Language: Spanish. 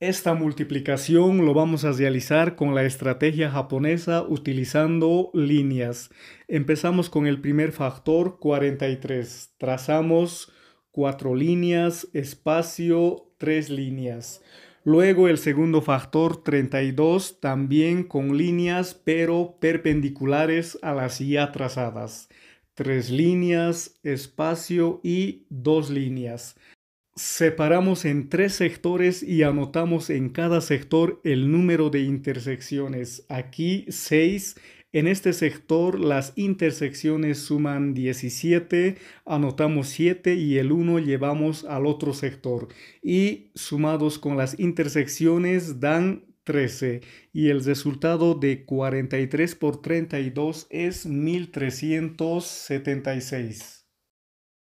Esta multiplicación lo vamos a realizar con la estrategia japonesa utilizando líneas. Empezamos con el primer factor 43. Trazamos cuatro líneas, espacio, tres líneas. Luego el segundo factor 32 también con líneas pero perpendiculares a las ya trazadas. Tres líneas, espacio y dos líneas separamos en tres sectores y anotamos en cada sector el número de intersecciones. Aquí 6. En este sector las intersecciones suman 17, anotamos 7 y el 1 llevamos al otro sector. Y sumados con las intersecciones dan 13 y el resultado de 43 por 32 es 1376.